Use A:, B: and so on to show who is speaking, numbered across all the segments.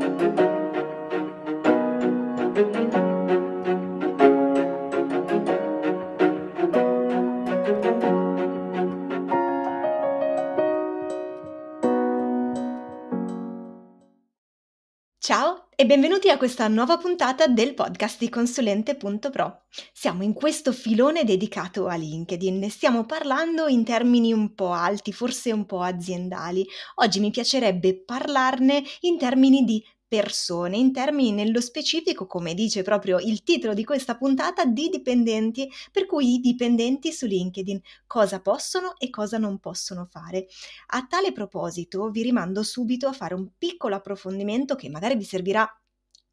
A: Thank you. Benvenuti a questa nuova puntata del podcast di consulente.pro. Siamo in questo filone dedicato a LinkedIn e stiamo parlando in termini un po' alti, forse un po' aziendali. Oggi mi piacerebbe parlarne in termini di persone, in termini nello specifico, come dice proprio il titolo di questa puntata, di dipendenti, per cui i dipendenti su LinkedIn cosa possono e cosa non possono fare. A tale proposito vi rimando subito a fare un piccolo approfondimento che magari vi servirà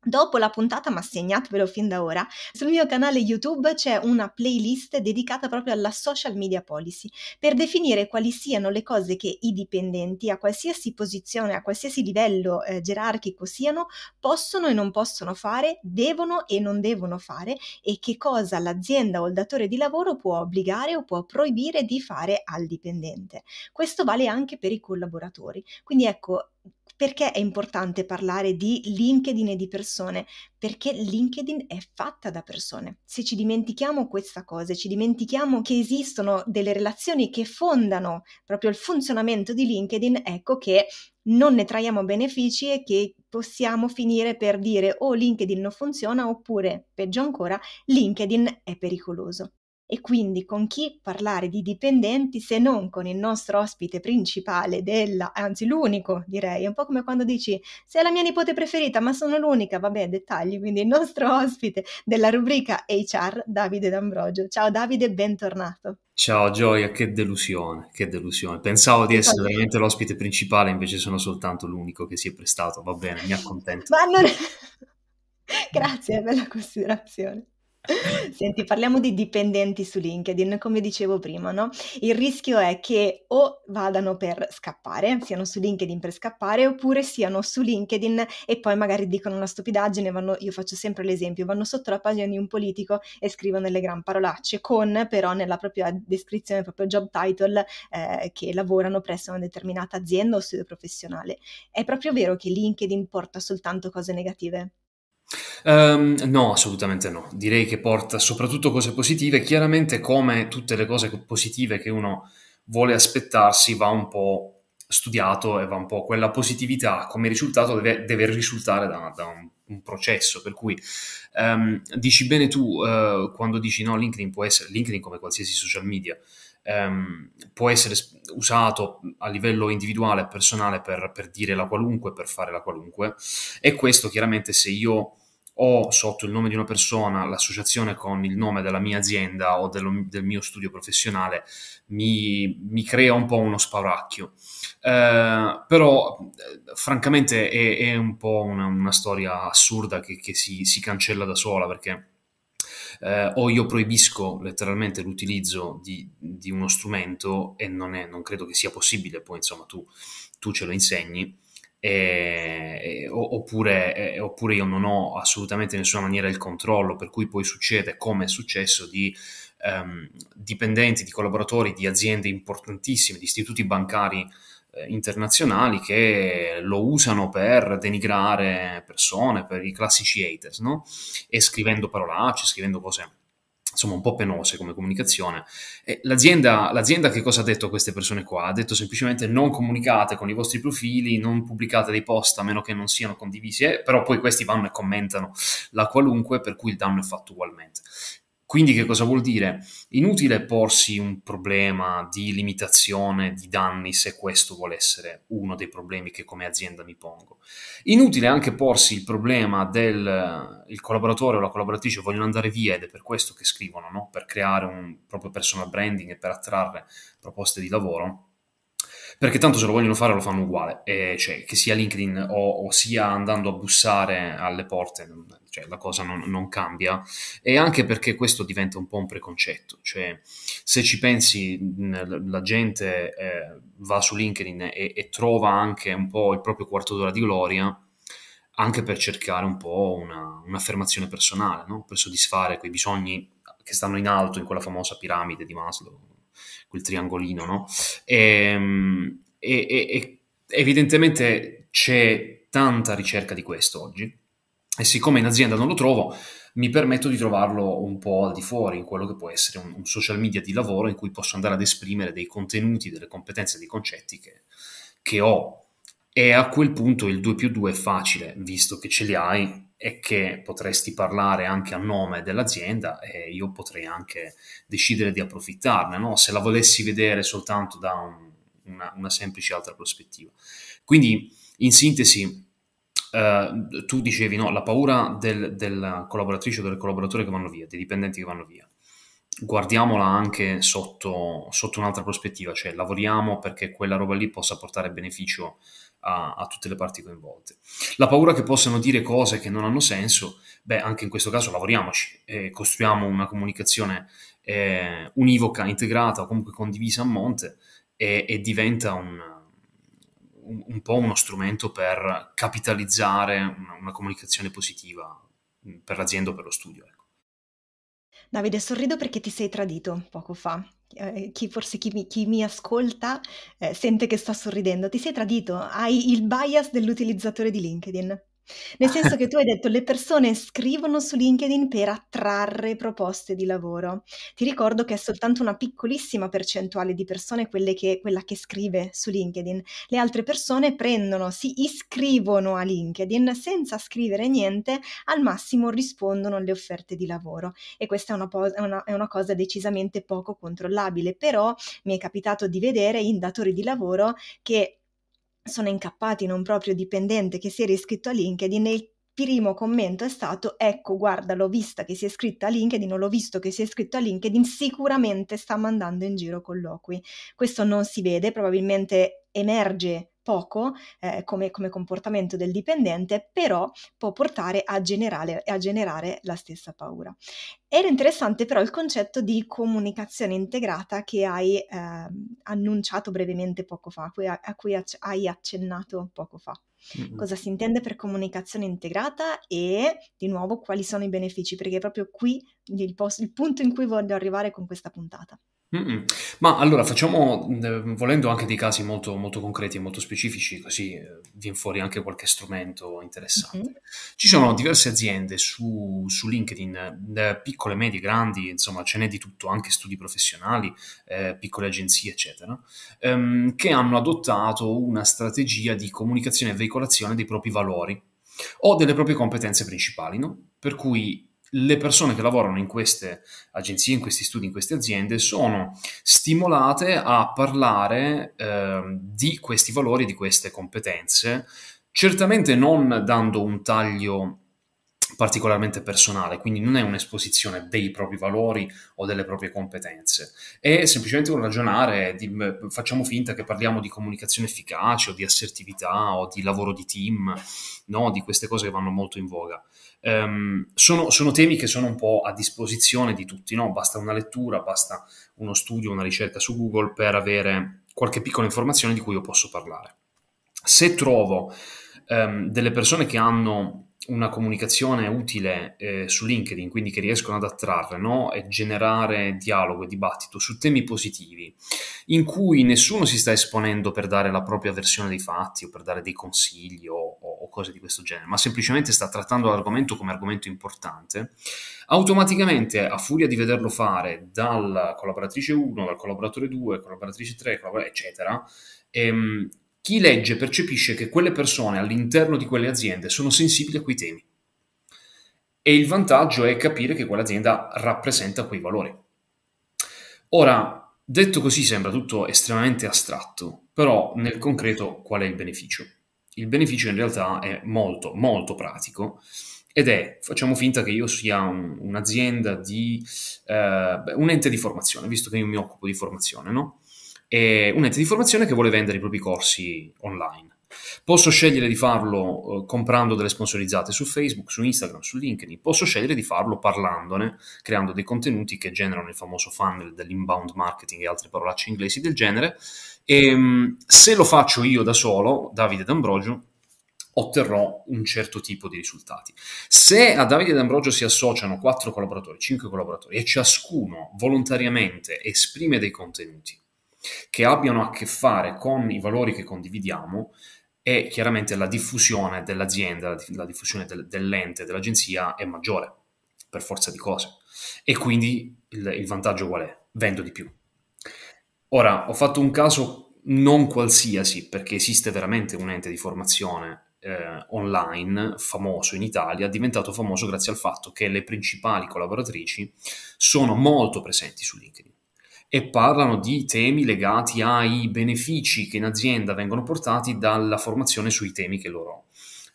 A: Dopo la puntata, ma segnatevelo fin da ora, sul mio canale YouTube c'è una playlist dedicata proprio alla social media policy per definire quali siano le cose che i dipendenti a qualsiasi posizione, a qualsiasi livello eh, gerarchico siano, possono e non possono fare, devono e non devono fare e che cosa l'azienda o il datore di lavoro può obbligare o può proibire di fare al dipendente. Questo vale anche per i collaboratori. Quindi ecco, perché è importante parlare di LinkedIn e di persone? Perché LinkedIn è fatta da persone. Se ci dimentichiamo questa cosa, ci dimentichiamo che esistono delle relazioni che fondano proprio il funzionamento di LinkedIn, ecco che non ne traiamo benefici e che possiamo finire per dire o oh, LinkedIn non funziona oppure, peggio ancora, LinkedIn è pericoloso e quindi con chi parlare di dipendenti se non con il nostro ospite principale della, anzi l'unico direi, è un po' come quando dici sei la mia nipote preferita ma sono l'unica, vabbè dettagli, quindi il nostro ospite della rubrica HR Davide D'Ambrogio. Ciao Davide, bentornato.
B: Ciao Gioia, che delusione, che delusione. Pensavo di essere veramente l'ospite principale, invece sono soltanto l'unico che si è prestato. Va bene, mi accontento.
A: Ma non... Grazie per la considerazione. Senti, parliamo di dipendenti su LinkedIn, come dicevo prima, no? Il rischio è che o vadano per scappare, siano su LinkedIn per scappare, oppure siano su LinkedIn e poi magari dicono una stupidaggine, vanno, io faccio sempre l'esempio, vanno sotto la pagina di un politico e scrivono delle gran parolacce, con però nella propria descrizione, nel proprio job title, eh, che lavorano presso una determinata azienda o studio professionale. È proprio vero che LinkedIn porta soltanto cose negative?
B: Um, no, assolutamente no. Direi che porta soprattutto cose positive. Chiaramente, come tutte le cose positive che uno vuole aspettarsi, va un po' studiato e va un po' quella positività come risultato deve, deve risultare da, da un, un, processo. Per cui um, dici bene tu uh, quando dici no, LinkedIn può essere LinkedIn come qualsiasi social media. Um, può essere usato a livello individuale e personale per, per dire la qualunque, per fare la qualunque, e questo chiaramente se io ho sotto il nome di una persona l'associazione con il nome della mia azienda o dello, del mio studio professionale mi, mi, crea un po' uno spauracchio. Eh, però eh, francamente è, è un po' una, una, storia assurda che, che si, si cancella da sola perché... Eh, o io proibisco letteralmente l'utilizzo di, di uno strumento e non, è, non, credo che sia possibile, poi insomma tu, tu ce lo insegni, eh, eh, eh, oppure, io non ho assolutamente in nessuna maniera il controllo, per cui poi succede come è successo di ehm, dipendenti, di collaboratori di aziende importantissime, di istituti bancari eh, internazionali che lo usano per denigrare persone, per i classici haters, no? E scrivendo parolacce, scrivendo cose insomma un po' penose come comunicazione. L'azienda, l'azienda, che cosa ha detto a queste persone qua? Ha detto semplicemente non comunicate con i vostri profili, non pubblicate dei post a meno che non siano condivisi, eh, però poi questi vanno e commentano la qualunque per cui il danno è fatto ugualmente. Quindi che cosa vuol dire? Inutile porsi un problema di limitazione di danni se questo vuole essere uno dei problemi che come azienda mi pongo. Inutile anche porsi il problema del collaboratore o la collaboratrice vogliono andare via ed è per questo che scrivono, no? per creare un proprio personal branding e per attrarre proposte di lavoro perché tanto se lo vogliono fare lo fanno uguale, e cioè che sia LinkedIn o, o sia andando a bussare alle porte, cioè la cosa non, non, cambia, e anche perché questo diventa un po' un preconcetto, cioè se ci pensi la gente eh, va su LinkedIn e, e trova anche un po' il proprio quarto d'ora di gloria, anche per cercare un po' una, un'affermazione personale, no? per soddisfare quei bisogni che stanno in alto in quella famosa piramide di Maslow quel triangolino, no? Ehm, e, e, e evidentemente c'è tanta ricerca di questo oggi e siccome in azienda non lo trovo, mi permetto di trovarlo un po' al di fuori, in quello che può essere un, un social media di lavoro in cui posso andare ad esprimere dei contenuti, delle competenze, dei concetti che, che ho. E a quel punto il 2 più 2 è facile, visto che ce li hai, è che potresti parlare anche a nome dell'azienda e io potrei anche decidere di approfittarne, no? se la volessi vedere soltanto da un, una, una, semplice altra prospettiva. Quindi, in sintesi, eh, tu dicevi no, la paura del, della collaboratrice o del collaboratore che vanno via, dei dipendenti che vanno via, guardiamola anche sotto, sotto, un'altra prospettiva, cioè lavoriamo perché quella roba lì possa portare beneficio a, a, tutte le parti coinvolte. La paura che possano dire cose che non hanno senso, beh, anche in questo caso lavoriamoci, eh, costruiamo una comunicazione eh, univoca, integrata o comunque condivisa a monte e, e diventa un, un, un, po' uno strumento per capitalizzare una, una comunicazione positiva per l'azienda o per lo studio. Ecco.
A: Davide, sorrido perché ti sei tradito poco fa. Eh, chi, forse chi mi, chi mi ascolta eh, sente che sto sorridendo. Ti sei tradito, hai il bias dell'utilizzatore di LinkedIn. Nel senso che tu hai detto le persone scrivono su LinkedIn per attrarre proposte di lavoro. Ti ricordo che è soltanto una piccolissima percentuale di persone che, quella che scrive su LinkedIn. Le altre persone prendono, si iscrivono a LinkedIn senza scrivere niente, al massimo rispondono alle offerte di lavoro. E questa è una, po- una, è una cosa decisamente poco controllabile, però mi è capitato di vedere in datori di lavoro che sono incappati in un proprio dipendente che si era iscritto a LinkedIn e il primo commento è stato ecco guarda l'ho vista che si è iscritta a LinkedIn o l'ho visto che si è iscritto a LinkedIn sicuramente sta mandando in giro colloqui questo non si vede probabilmente emerge poco eh, come, come, comportamento del dipendente, però può portare a generare, a generare la stessa paura. Era interessante però il concetto di comunicazione integrata che hai eh, annunciato brevemente poco fa, a cui hai accennato poco fa. Mm-hmm. Cosa si intende per comunicazione integrata e di nuovo quali sono i benefici? Perché è proprio qui il, post- il punto in cui voglio arrivare con questa puntata.
B: Mm-mm. Ma allora facciamo, eh, volendo anche dei casi molto, molto concreti e molto specifici, così eh, viene fuori anche qualche strumento interessante. Mm-hmm. Ci sono diverse aziende su, su LinkedIn, eh, piccole, medie, grandi, insomma ce n'è di tutto, anche studi professionali, eh, piccole agenzie, eccetera, ehm, che hanno adottato una strategia di comunicazione e veicolazione dei propri valori o delle proprie competenze principali, no? Per cui le persone che lavorano in queste agenzie, in questi studi, in queste aziende sono stimolate a parlare eh, di questi valori, di queste competenze, certamente non dando un taglio particolarmente personale, quindi non è un'esposizione dei propri valori o delle proprie competenze, è semplicemente un ragionare, di, facciamo finta che parliamo di comunicazione efficace o di assertività o di lavoro di team, no? di queste cose che vanno molto in voga. Um, sono, sono, temi che sono un po' a disposizione di tutti, no? basta una lettura, basta uno studio, una ricerca su Google per avere qualche piccola informazione di cui io posso parlare. Se trovo um, delle persone che hanno una comunicazione utile eh, su LinkedIn, quindi che riescono ad attrarre no? e generare dialogo e dibattito su temi positivi, in cui nessuno si sta esponendo per dare la propria versione dei fatti o per dare dei consigli o, o cose di questo genere, ma semplicemente sta trattando l'argomento come argomento importante, automaticamente a furia di vederlo fare dalla collaboratrice 1, dal collaboratore 2, collaboratrice 3, eccetera, ehm, chi legge percepisce che quelle persone all'interno di quelle aziende sono sensibili a quei temi e il vantaggio è capire che quell'azienda rappresenta quei valori. Ora, detto così sembra tutto estremamente astratto, però nel concreto qual è il beneficio? Il beneficio in realtà è molto, molto pratico ed è, facciamo finta che io sia un, un'azienda di, eh, un ente di formazione, visto che io mi occupo di formazione, no? è un ente di formazione che vuole vendere i propri corsi online. Posso scegliere di farlo eh, comprando delle sponsorizzate su Facebook, su Instagram, su LinkedIn, posso scegliere di farlo parlandone, creando dei contenuti che generano il famoso funnel dell'inbound marketing e altre parolacce inglesi del genere. E, ehm, se lo faccio io da solo, Davide D'Ambrogio, otterrò un certo tipo di risultati. Se a Davide D'Ambrogio si associano 4 collaboratori, 5 collaboratori e ciascuno volontariamente esprime dei contenuti, che abbiano a che fare con i valori che condividiamo e chiaramente la diffusione dell'azienda, la diffusione del, dell'ente, dell'agenzia è maggiore per forza di cose e quindi il, il vantaggio qual è? Vendo di più. Ora, ho fatto un caso non qualsiasi perché esiste veramente un ente di formazione eh, online famoso in Italia, diventato famoso grazie al fatto che le principali collaboratrici sono molto presenti su LinkedIn e parlano di temi legati ai benefici che in azienda vengono portati dalla formazione sui temi che loro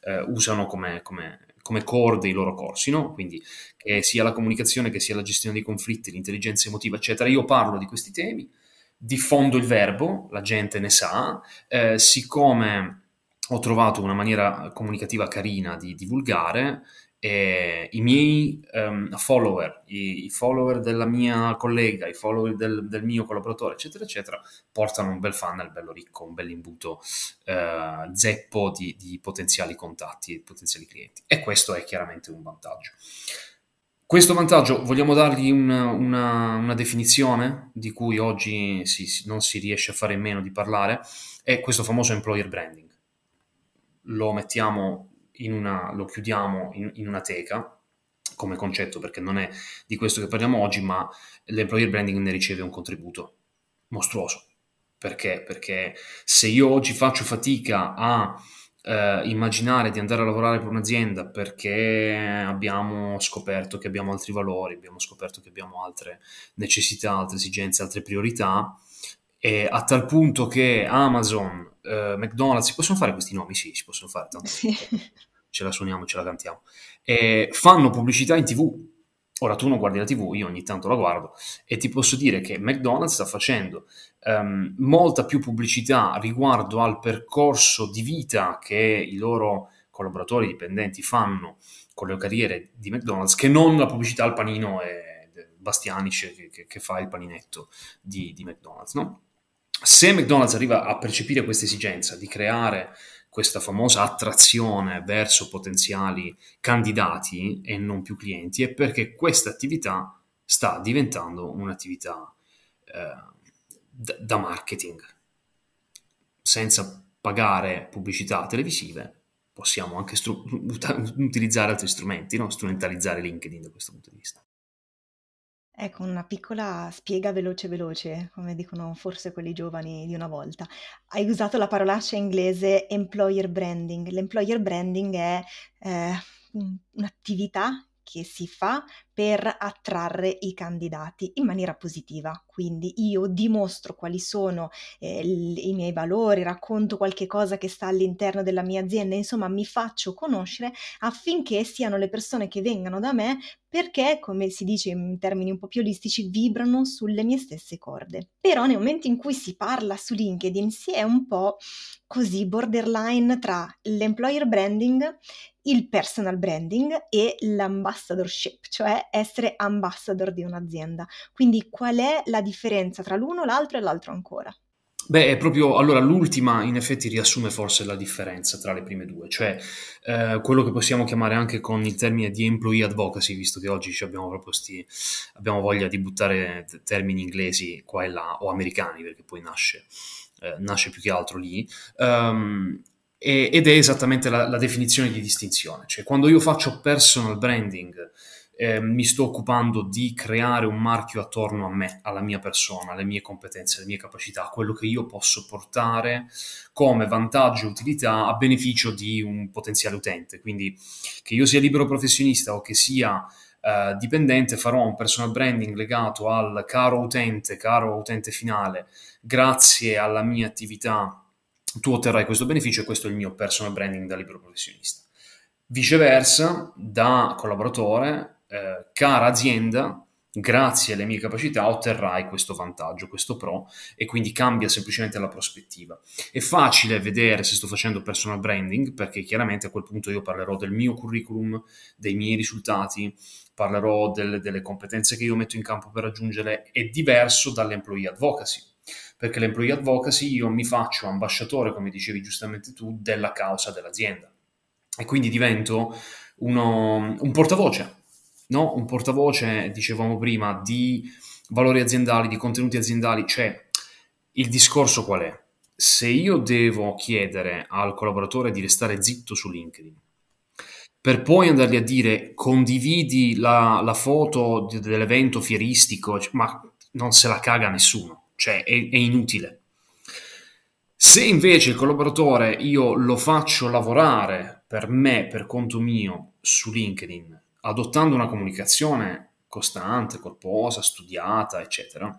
B: eh, usano come, come, come core dei loro corsi, no? quindi che sia la comunicazione, che sia la gestione dei conflitti, l'intelligenza emotiva, eccetera. Io parlo di questi temi, diffondo il verbo, la gente ne sa, eh, siccome ho trovato una maniera comunicativa carina di divulgare, eh, i miei um, follower, i, i, follower della mia collega, i follower del, del, mio collaboratore, eccetera, eccetera, portano un bel funnel bello ricco, un bel imbuto eh, zeppo di, di potenziali contatti e potenziali clienti. E questo è chiaramente un vantaggio. Questo vantaggio vogliamo dargli una, una, una definizione di cui oggi si, non si riesce a fare meno di parlare, è questo famoso employer branding. Lo mettiamo in una, lo chiudiamo in, in una teca come concetto, perché non è di questo che parliamo oggi, ma l'employer branding ne riceve un contributo mostruoso. Perché? Perché se io oggi faccio fatica a eh, immaginare di andare a lavorare per un'azienda perché abbiamo scoperto che abbiamo altri valori, abbiamo scoperto che abbiamo altre necessità, altre esigenze, altre priorità, e a tal punto che Amazon, eh, McDonald's, si possono fare questi nomi? Sì, si possono fare tanto. Sì ce la suoniamo, ce la cantiamo. E fanno pubblicità in tv. Ora tu non guardi la tv, io ogni tanto la guardo e ti posso dire che McDonald's sta facendo um, molta più pubblicità riguardo al percorso di vita che i loro collaboratori dipendenti fanno con le carriere di McDonald's che non la pubblicità al panino e Bastianic che, che, che fa il paninetto di, di McDonald's. No? Se McDonald's arriva a percepire questa esigenza di creare questa famosa attrazione verso potenziali candidati e non più clienti è perché questa attività sta diventando un'attività eh, da marketing. Senza pagare pubblicità televisive possiamo anche utilizzare altri strumenti, no? strumentalizzare LinkedIn da questo punto di vista.
A: Ecco, una piccola spiega veloce veloce, come dicono forse quelli giovani di una volta. Hai usato la parolaccia inglese employer branding. L'employer branding è eh, un'attività che si fa per attrarre i candidati in maniera positiva. Quindi io dimostro quali sono eh, i miei valori, racconto qualche cosa che sta all'interno della mia azienda, insomma mi faccio conoscere affinché siano le persone che vengano da me perché, come si dice in termini un po' più olistici, vibrano sulle mie stesse corde. Però nel momento in cui si parla su LinkedIn si è un po' così borderline tra l'employer branding il personal branding e l'ambassadorship, cioè essere ambassador di un'azienda. Quindi qual è la differenza tra l'uno, l'altro e l'altro ancora?
B: Beh, è proprio allora l'ultima in effetti riassume forse la differenza tra le prime due, cioè eh, quello che possiamo chiamare anche con il termine di employee advocacy, visto che oggi abbiamo proprio sti, abbiamo voglia di buttare termini inglesi qua e là o americani perché poi nasce, eh, nasce più che altro lì. Um, e, ed è esattamente la, la, definizione di distinzione. Cioè, quando io faccio personal branding, eh, mi sto occupando di creare un marchio attorno a me, alla mia persona, alle mie competenze, alle mie capacità, a quello che io posso portare come vantaggio e utilità a beneficio di un potenziale utente. Quindi che io sia libero professionista o che sia eh, dipendente, farò un personal branding legato al caro utente, caro utente finale, grazie alla mia attività tu otterrai questo beneficio e questo è il mio personal branding da libero professionista. Viceversa, da collaboratore, eh, cara azienda, grazie alle mie capacità otterrai questo vantaggio, questo pro e quindi cambia semplicemente la prospettiva. È facile vedere se sto facendo personal branding perché chiaramente a quel punto io parlerò del mio curriculum, dei miei risultati, parlerò delle, delle competenze che io metto in campo per raggiungere, è diverso dall'employee advocacy perché l'employee advocacy io mi faccio ambasciatore, come dicevi giustamente tu, della causa dell'azienda e quindi divento uno, un portavoce, no? un portavoce, dicevamo prima, di valori aziendali, di contenuti aziendali, cioè il discorso qual è? Se io devo chiedere al collaboratore di restare zitto su LinkedIn, per poi andargli a dire condividi la, la foto dell'evento fieristico, ma non se la caga nessuno cioè è, è inutile. Se invece il collaboratore io lo faccio lavorare per me, per conto mio, su LinkedIn, adottando una comunicazione costante, corposa, studiata, eccetera,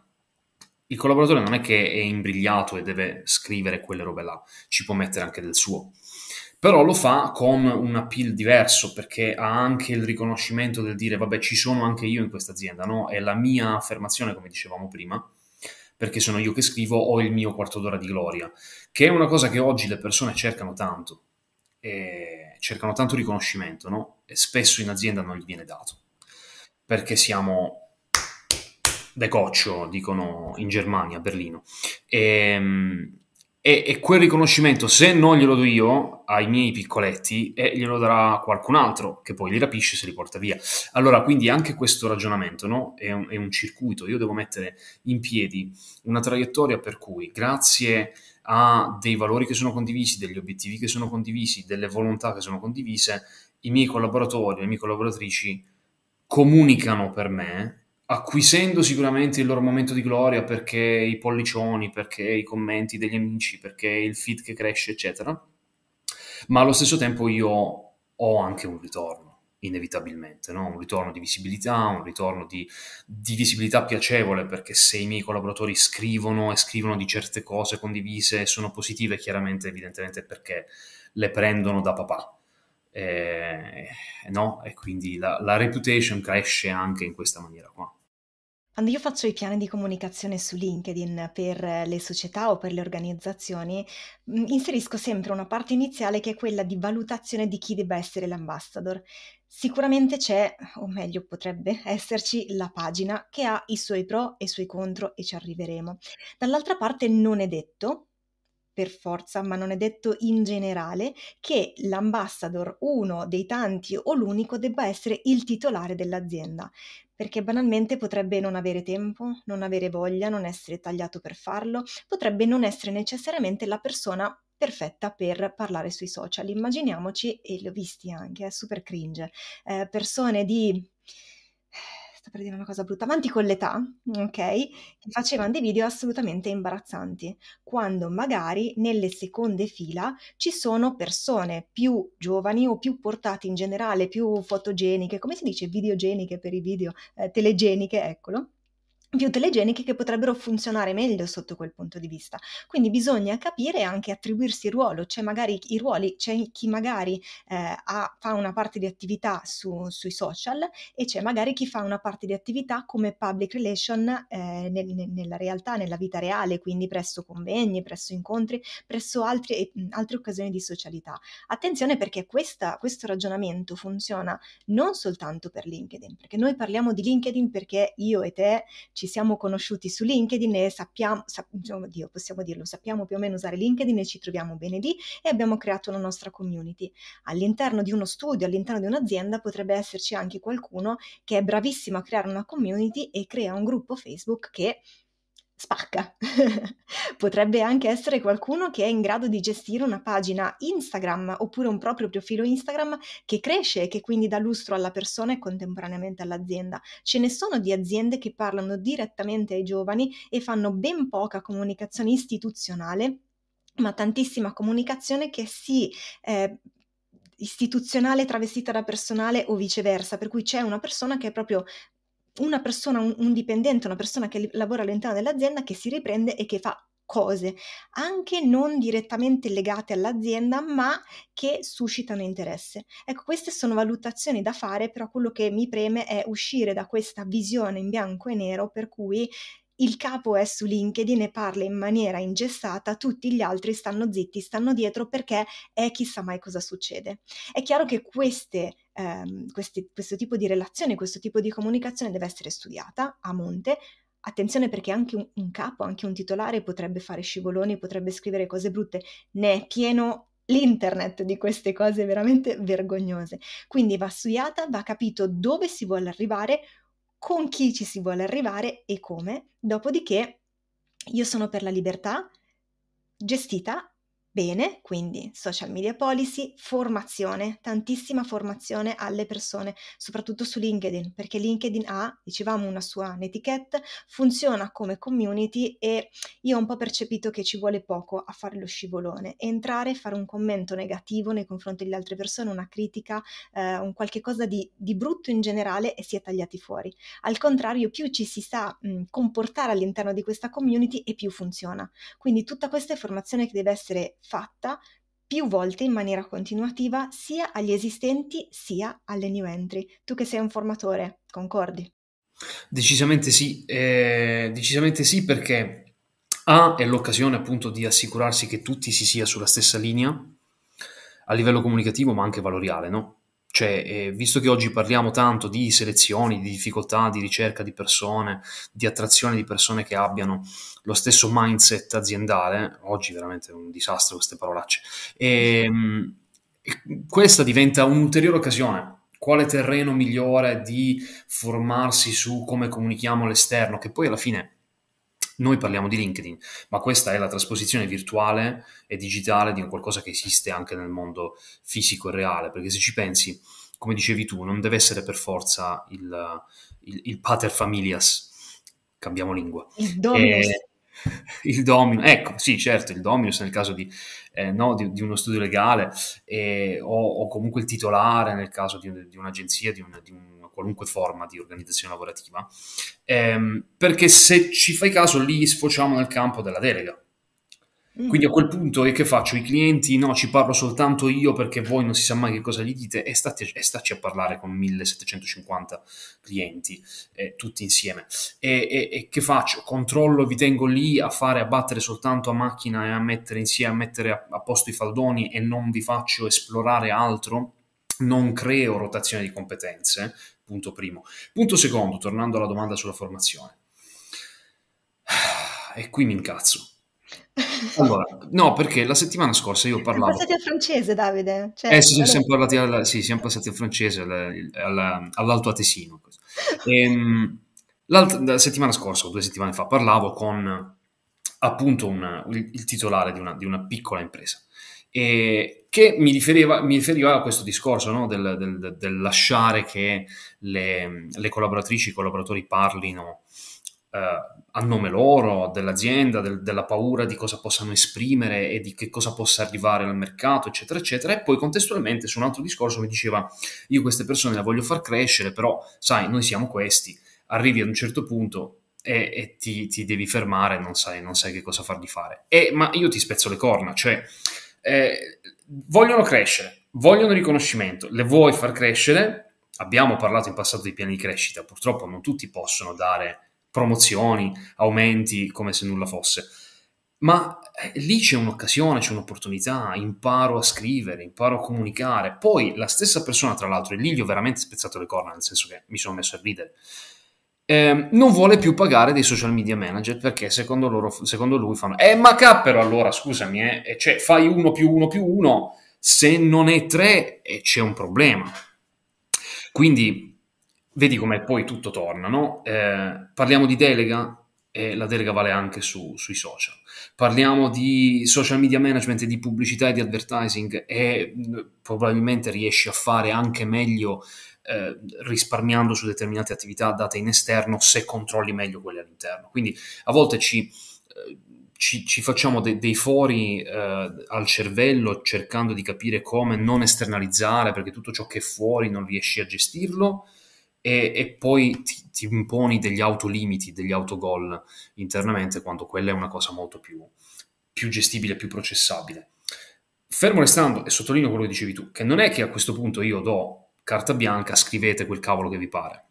B: il collaboratore non è che è imbrigliato e deve scrivere quelle robe là, ci può mettere anche del suo. Però lo fa con un appeal diverso perché ha anche il riconoscimento del dire vabbè ci sono anche io in questa azienda, no? È la mia affermazione, come dicevamo prima, perché sono io che scrivo, ho il mio quarto d'ora di gloria, che è una cosa che oggi le persone cercano tanto, cercano tanto riconoscimento, no? E spesso in azienda non gli viene dato, perché siamo decoccio, dicono in Germania, a Berlino. E, ehm, e, e, quel riconoscimento, se non glielo do io ai miei piccoletti, eh, glielo darà qualcun altro che poi li rapisce e se li porta via. Allora, quindi anche questo ragionamento no? è, un, è un circuito. Io devo mettere in piedi una traiettoria per cui, grazie a dei valori che sono condivisi, degli obiettivi che sono condivisi, delle volontà che sono condivise, i miei collaboratori, le mie collaboratrici comunicano per me acquisendo sicuramente il loro momento di gloria perché i pollicioni, perché i commenti degli amici, perché il feed che cresce, eccetera. Ma allo stesso tempo io ho anche un ritorno, inevitabilmente, no? un ritorno di visibilità, un ritorno di, di, visibilità piacevole, perché se i miei collaboratori scrivono e scrivono di certe cose condivise e sono positive, chiaramente, evidentemente, perché le prendono da papà. E, eh, no? e quindi la, la reputation cresce anche in questa maniera qua.
A: Quando io faccio i piani di comunicazione su LinkedIn per le società o per le organizzazioni, mm, inserisco sempre una parte iniziale che è quella di valutazione di chi debba essere l'ambassador. Sicuramente c'è, o meglio potrebbe esserci, la pagina che ha i suoi pro e i suoi contro e ci arriveremo. Dall'altra parte non è detto, per forza, ma non è detto in generale, che l'ambassador, uno dei tanti o l'unico, debba essere il titolare dell'azienda, perché banalmente potrebbe non avere tempo, non avere voglia, non essere tagliato per farlo, potrebbe non essere necessariamente la persona perfetta per parlare sui social. Immaginiamoci, e l'ho visti anche, è super cringe, eh, persone di sto per dire una cosa brutta, avanti con l'età, ok? Che facevano dei video assolutamente imbarazzanti, quando magari nelle seconde fila ci sono persone più giovani o più portate in generale, più fotogeniche, come si dice, videogeniche per i video, eh, telegeniche, eccolo più telegeniche che potrebbero funzionare meglio sotto quel punto di vista. Quindi bisogna capire anche attribuirsi il ruolo, c'è magari i ruoli, c'è chi magari eh, ha, fa una parte di attività su, sui social e c'è magari chi fa una parte di attività come public relation eh, nel, nella realtà, nella vita reale, quindi presso convegni, presso incontri, presso altri, altre occasioni di socialità. Attenzione perché questa, questo ragionamento funziona non soltanto per LinkedIn, perché noi parliamo di LinkedIn perché io e te ci siamo conosciuti su LinkedIn e sappiamo, sa, oddio, possiamo dirlo, sappiamo più o meno usare LinkedIn e ci troviamo bene lì e abbiamo creato la nostra community. All'interno di uno studio, all'interno di un'azienda potrebbe esserci anche qualcuno che è bravissimo a creare una community e crea un gruppo Facebook che spacca. Potrebbe anche essere qualcuno che è in grado di gestire una pagina Instagram oppure un proprio profilo Instagram che cresce e che quindi dà lustro alla persona e contemporaneamente all'azienda. Ce ne sono di aziende che parlano direttamente ai giovani e fanno ben poca comunicazione istituzionale, ma tantissima comunicazione che si eh, istituzionale travestita da personale o viceversa, per cui c'è una persona che è proprio una persona, un, un dipendente, una persona che lavora all'interno dell'azienda che si riprende e che fa cose, anche non direttamente legate all'azienda, ma che suscitano interesse. Ecco, queste sono valutazioni da fare, però quello che mi preme è uscire da questa visione in bianco e nero per cui il capo è su LinkedIn e parla in maniera ingessata, tutti gli altri stanno zitti, stanno dietro perché è chissà mai cosa succede. È chiaro che queste Um, ehm, questi, questo tipo di relazione, questo tipo di comunicazione deve essere studiata a monte. Attenzione perché anche un, un, capo, anche un titolare potrebbe fare scivoloni, potrebbe scrivere cose brutte, ne è pieno l'internet di queste cose veramente vergognose. Quindi va studiata, va capito dove si vuole arrivare, con chi ci si vuole arrivare e come. Dopodiché io sono per la libertà gestita Bene, quindi social media policy, formazione, tantissima formazione alle persone, soprattutto su LinkedIn, perché LinkedIn ha, dicevamo, una sua etichetta, funziona come community e io ho un po' percepito che ci vuole poco a fare lo scivolone, entrare e fare un commento negativo nei confronti delle altre persone, una critica, eh, un qualche cosa di, di, brutto in generale e si è tagliati fuori. Al contrario, più ci si sa mh, comportare all'interno di questa community e più funziona. Quindi tutta questa informazione che deve essere fatta più volte in maniera continuativa sia agli esistenti sia alle new entry. Tu che sei un formatore, concordi?
B: Decisamente sì, eh, decisamente sì perché A è l'occasione appunto di assicurarsi che tutti si sia sulla stessa linea a livello comunicativo ma anche valoriale, no? Cioè, eh, visto che oggi parliamo tanto di selezioni, di difficoltà, di ricerca di persone, di attrazione di persone che abbiano lo stesso mindset aziendale, oggi veramente è un disastro queste parolacce, ehm, e, questa diventa un'ulteriore occasione quale terreno migliore di formarsi su come comunichiamo all'esterno, che poi alla fine noi parliamo di LinkedIn, ma questa è la trasposizione virtuale e digitale di qualcosa che esiste anche nel mondo fisico e reale, perché se ci pensi, come dicevi tu, non deve essere per forza il, il, il pater familias, cambiamo lingua. Il dominus. E, eh, il domino, ecco, sì, certo, il dominus nel caso di, eh, no, di, di uno studio legale eh, o, o, comunque il titolare nel caso di, di un'agenzia, di un, di un qualunque forma di organizzazione lavorativa, ehm, perché se ci fai caso lì sfociamo nel campo della delega. Mm. Quindi a quel punto che faccio? I clienti no, ci parlo soltanto io perché voi non si sa mai che cosa gli dite e, stati, e stacci a parlare con 1750 clienti eh, tutti insieme. E, e, e, che faccio? Controllo, vi tengo lì a fare, a battere soltanto a macchina e a mettere insieme, a mettere a, a posto i faldoni e non vi faccio esplorare altro? non creo rotazione di competenze, punto primo. Punto secondo, tornando alla domanda sulla formazione. E qui mi incazzo. Allora, no, perché la settimana scorsa io parlavo... Siamo passati
A: al francese, Davide. Cioè, eh sì, allora... siamo,
B: parlati alla, sì, siamo passati al francese, alla, alla, all'alto atesino. Ehm, la settimana scorsa, o due settimane fa, parlavo con appunto un, il, il titolare di una, di una piccola impresa eh, che mi riferiva, mi riferiva, a questo discorso no? del, del, del, lasciare che le, le, collaboratrici, i collaboratori parlino eh, a nome loro, dell'azienda, del, della paura di cosa possano esprimere e di che cosa possa arrivare al mercato, eccetera, eccetera. E poi contestualmente su un altro discorso mi diceva, io queste persone le voglio far crescere, però sai, noi siamo questi, arrivi ad un certo punto e, e ti, ti, devi fermare, non sai, non sai che cosa fargli fare. E, ma io ti spezzo le corna, cioè eh, vogliono crescere, vogliono riconoscimento, le vuoi far crescere? Abbiamo parlato in passato di piani di crescita, purtroppo non tutti possono dare promozioni, aumenti come se nulla fosse. Ma eh, lì c'è un'occasione, c'è un'opportunità, imparo a scrivere, imparo a comunicare. Poi la stessa persona, tra l'altro, e lì gli ho veramente spezzato le corna, nel senso che mi sono messo a ridere eh, non vuole più pagare dei social media manager perché secondo, loro, secondo lui fanno eh ma cappero allora scusami eh, eh, cioè, fai uno più uno più uno se non è tre eh, c'è un problema quindi vedi come poi tutto torna no? Ehm, parliamo di delega e la delega vale anche su, sui social parliamo di social media management di pubblicità e di advertising e probabilmente riesci a fare anche meglio eh, risparmiando su determinate attività date in esterno se controlli meglio quelle all'interno. Quindi a volte ci, eh, ci, ci facciamo de, dei fori eh, al cervello cercando di capire come non esternalizzare perché tutto ciò che è fuori non riesci a gestirlo. E, e poi ti, ti, imponi degli autolimiti, degli autogol internamente, quando quella è una cosa molto più, più gestibile, più processabile. Fermo restando, e sottolineo quello che dicevi tu, che non è che a questo punto io do carta bianca, scrivete quel cavolo che vi pare.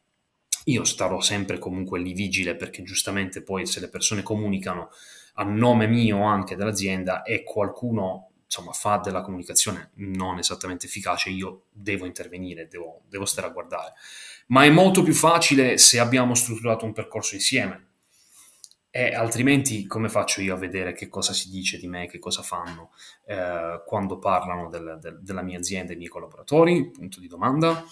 B: Io starò sempre comunque lì vigile perché giustamente poi se le persone comunicano a nome mio anche dell'azienda e qualcuno insomma, fa della comunicazione non esattamente efficace, io devo intervenire, devo, devo stare a guardare. Ma è molto più facile se abbiamo strutturato un percorso insieme e eh, altrimenti come faccio io a vedere che cosa si dice di me, che cosa fanno eh, quando parlano del, del, della mia azienda e dei miei collaboratori? Punto di domanda.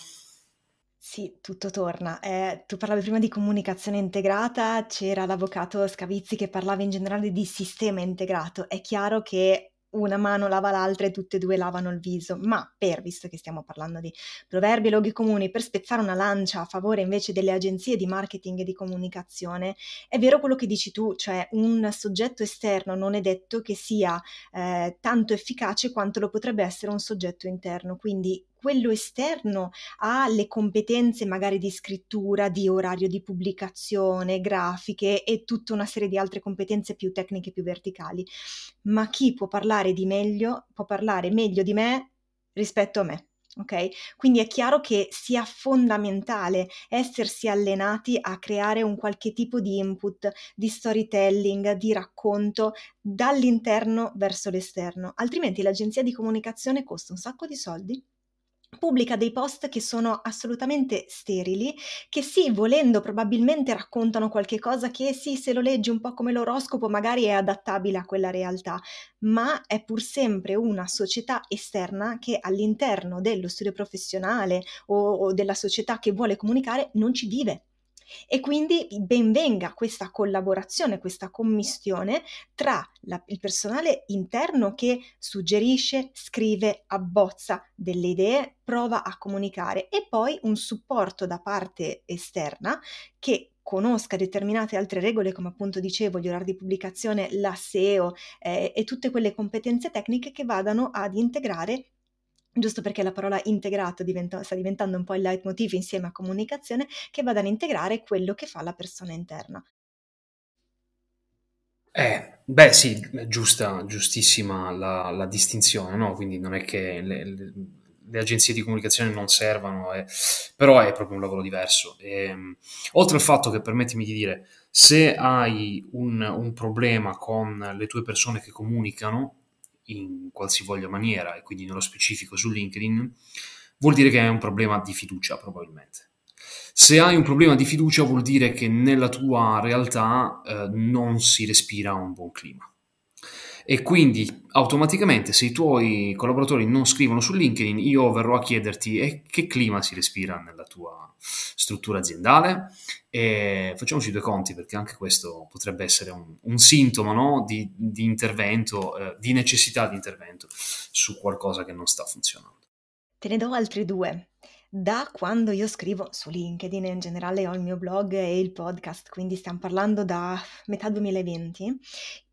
A: Sì, tutto torna. Eh, tu parlavi prima di comunicazione integrata, c'era l'avvocato Scavizzi che parlava in generale di sistema integrato. È chiaro che una mano lava l'altra e tutte e due lavano il viso, ma per, visto che stiamo parlando di proverbi e loghi comuni, per spezzare una lancia a favore invece delle agenzie di marketing e di comunicazione, è vero quello che dici tu, cioè un soggetto esterno non è detto che sia eh, tanto efficace quanto lo potrebbe essere un soggetto interno, quindi quello esterno ha le competenze magari di scrittura, di orario di pubblicazione, grafiche e tutta una serie di altre competenze più tecniche, più verticali. Ma chi può parlare di meglio, può parlare meglio di me rispetto a me. Ok? Quindi è chiaro che sia fondamentale essersi allenati a creare un qualche tipo di input, di storytelling, di racconto dall'interno verso l'esterno, altrimenti l'agenzia di comunicazione costa un sacco di soldi pubblica dei post che sono assolutamente sterili, che sì, volendo probabilmente raccontano qualche cosa che sì, se lo leggi un po' come l'oroscopo magari è adattabile a quella realtà, ma è pur sempre una società esterna che all'interno dello studio professionale o, o della società che vuole comunicare non ci vive, e quindi benvenga questa collaborazione, questa commistione tra la, il personale interno che suggerisce, scrive, abbozza delle idee, prova a comunicare e poi un supporto da parte esterna che conosca determinate altre regole, come appunto dicevo, gli orari di pubblicazione, la SEO eh, e tutte quelle competenze tecniche che vadano ad integrare giusto perché la parola integrato diventa, sta diventando un po' il leitmotiv insieme a comunicazione che vada ad integrare quello che fa la persona interna.
B: Eh, beh sì, giusta, giustissima la, la distinzione, no? quindi non è che le, le, le agenzie di comunicazione non servano, eh, però è proprio un lavoro diverso. E, ehm, oltre al fatto che, permettimi di dire, se hai un, un problema con le tue persone che comunicano, in qualsivoglia maniera, e quindi nello specifico su LinkedIn, vuol dire che hai un problema di fiducia probabilmente. Se hai un problema di fiducia vuol dire che nella tua realtà eh, non si respira un buon clima e quindi automaticamente se i tuoi collaboratori non scrivono su LinkedIn io verrò a chiederti eh, che clima si respira nella tua struttura aziendale e facciamoci due conti perché anche questo potrebbe essere un, un sintomo no? di, di, intervento, eh, di necessità di intervento su qualcosa che non sta funzionando.
A: Te ne do altri due da quando io scrivo su LinkedIn e in generale ho il mio blog e il podcast, quindi stiamo parlando da metà 2020,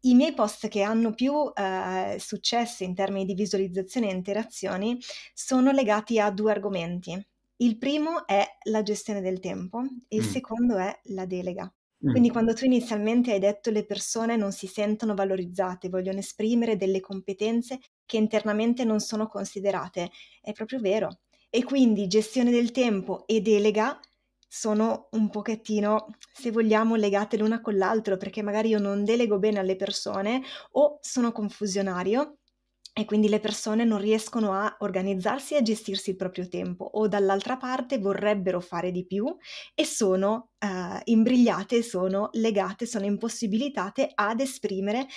A: i miei post che hanno più eh, successo in termini di visualizzazione e interazioni sono legati a due argomenti. Il primo è la gestione del tempo e il mm. secondo è la delega. Mm. Quindi quando tu inizialmente hai detto le persone non si sentono valorizzate, vogliono esprimere delle competenze che internamente non sono considerate, è proprio vero. E quindi gestione del tempo e delega sono un pochettino, se vogliamo, legate l'una con l'altro, perché magari io non delego bene alle persone o sono confusionario e quindi le persone non riescono a organizzarsi e a gestirsi il proprio tempo o dall'altra parte vorrebbero fare di più e sono eh, imbrigliate, sono legate, sono impossibilitate ad esprimere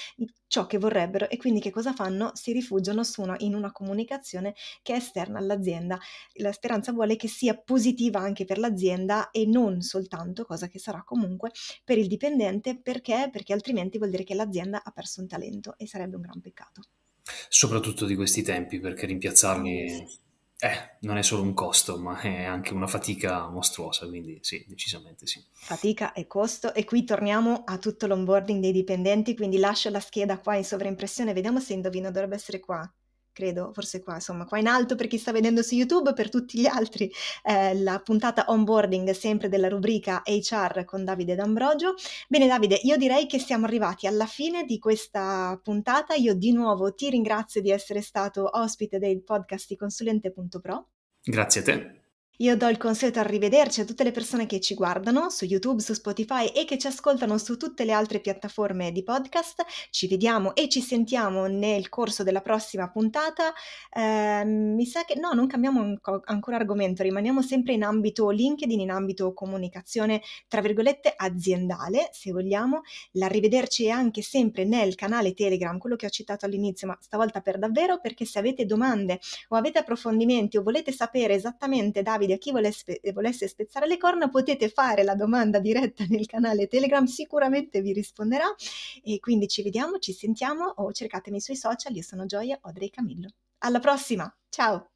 A: ciò che vorrebbero e quindi che cosa fanno? Si rifugiano una, in una comunicazione che è esterna all'azienda. La speranza vuole che sia positiva anche per l'azienda e non soltanto, cosa che sarà comunque, per il dipendente perché? Perché altrimenti vuol dire che l'azienda ha perso un talento e sarebbe un gran peccato.
B: Soprattutto di questi tempi, perché rimpiazzarli eh, non è solo un costo, ma è anche una fatica mostruosa, quindi sì, decisamente sì.
A: Fatica e costo, e qui torniamo a tutto l'onboarding dei dipendenti, quindi lascio la scheda qua in sovraimpressione, vediamo se indovino, dovrebbe essere qua credo, forse qua, insomma, qua in alto per chi sta vedendo su YouTube, per tutti gli altri, eh, la puntata onboarding sempre della rubrica HR con Davide D'Ambrogio. Bene Davide, io direi che siamo arrivati alla fine di questa puntata, io di nuovo ti ringrazio di essere stato ospite del podcast di consulente.pro.
B: Grazie a te.
A: Io do il consueto arrivederci a tutte le persone che ci guardano su YouTube, su Spotify e che ci ascoltano su tutte le altre piattaforme di podcast. Ci vediamo e ci sentiamo nel corso della prossima puntata. Eh, mi sa che no, non cambiamo ancora argomento, rimaniamo sempre in ambito LinkedIn, in ambito comunicazione, tra virgolette, aziendale, se vogliamo. L'arrivederci è anche sempre nel canale Telegram, quello che ho citato all'inizio, ma stavolta per davvero, perché se avete domande o avete approfondimenti o volete sapere esattamente Davide Davide a chi volesse, eh, volesse spezzare le corna potete fare la domanda diretta nel canale Telegram, sicuramente vi risponderà e quindi ci vediamo, ci sentiamo o cercatemi sui social, io sono Gioia Odrei Camillo. Alla prossima, ciao!